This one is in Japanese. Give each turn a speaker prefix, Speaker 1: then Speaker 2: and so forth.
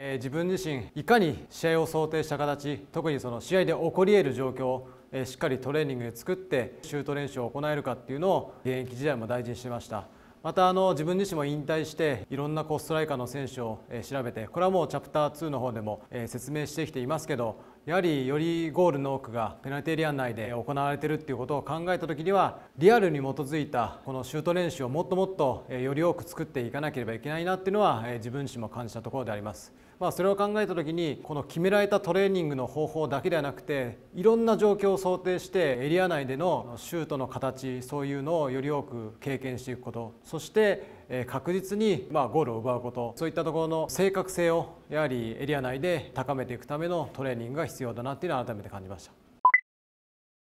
Speaker 1: えー、自分自身いかに試合を想定した形特にその試合で起こり得る状況を、えー、しっかりトレーニングで作ってシュート練習を行えるかっていうのを現役時代も大事にしてましたまたあの自分自身も引退していろんなコストライカーの選手を、えー、調べてこれはもうチャプター2の方でも、え説明してきていますけどやはりよりゴールの多くがペナルティエリア内で行われているっていうことを考えた時にはリアルに基づいたこのシュート練習をもっともっとより多く作っていかなければいけないなっていうのは自分自身も感じたところであります。まあ、それを考えた時にこの決められたトレーニングの方法だけではなくていろんな状況を想定してエリア内でのシュートの形そういうのをより多く経験していくことそして確実にまゴールを奪うことそういったところの正確性をやはりエリア内で高めていくためのトレーニングが必要だなっていうのは改めて感じました。